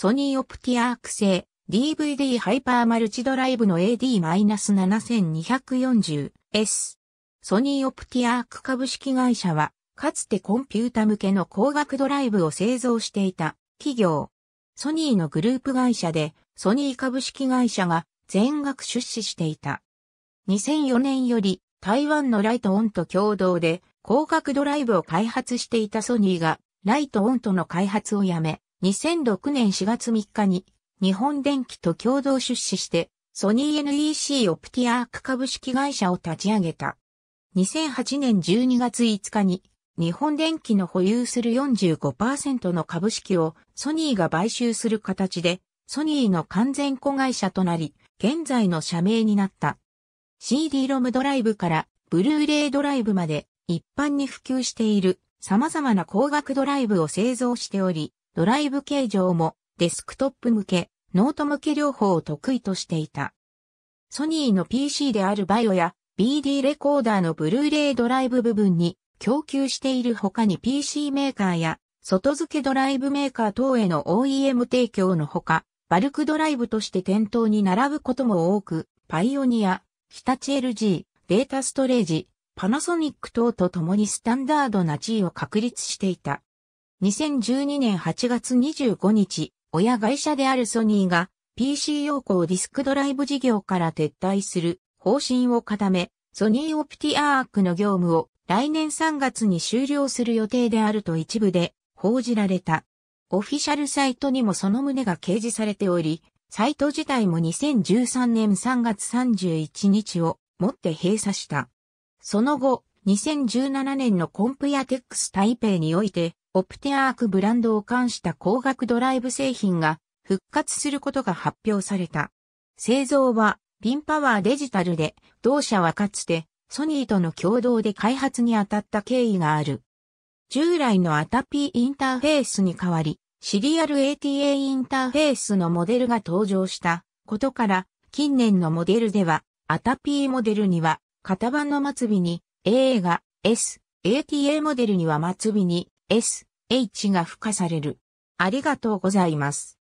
ソニーオプティアーク製 DVD ハイパーマルチドライブの AD-7240S。ソニーオプティアーク株式会社は、かつてコンピュータ向けの光学ドライブを製造していた企業。ソニーのグループ会社で、ソニー株式会社が全額出資していた。2004年より台湾のライトオンと共同で光学ドライブを開発していたソニーがライトオンとの開発をやめ、2006年4月3日に日本電機と共同出資してソニー NEC オプティアーク株式会社を立ち上げた。2008年12月5日に日本電機の保有する45%の株式をソニーが買収する形でソニーの完全子会社となり現在の社名になった。c d ロムドライブからブルーレイドライブまで一般に普及している様々な光学ドライブを製造しており、ドライブ形状もデスクトップ向け、ノート向け両方を得意としていた。ソニーの PC であるバイオや BD レコーダーのブルーレイドライブ部分に供給している他に PC メーカーや外付けドライブメーカー等への OEM 提供のほか、バルクドライブとして店頭に並ぶことも多く、パイオニア、日立 LG、データストレージ、パナソニック等と共にスタンダードな地位を確立していた。2012年8月25日、親会社であるソニーが PC 用鋼ディスクドライブ事業から撤退する方針を固め、ソニーオプティアークの業務を来年3月に終了する予定であると一部で報じられた。オフィシャルサイトにもその旨が掲示されており、サイト自体も2013年3月31日をもって閉鎖した。その後、2017年のコンプやテックス台北において、オプテアークブランドを冠した高額ドライブ製品が復活することが発表された。製造はピンパワーデジタルで、同社はかつてソニーとの共同で開発に当たった経緯がある。従来のアタピーインターフェースに代わり、シリアル ATA インターフェースのモデルが登場したことから、近年のモデルでは、アタピーモデルには、型番の末尾に AA が S、ATA モデルには末尾に S、H が付加される。ありがとうございます。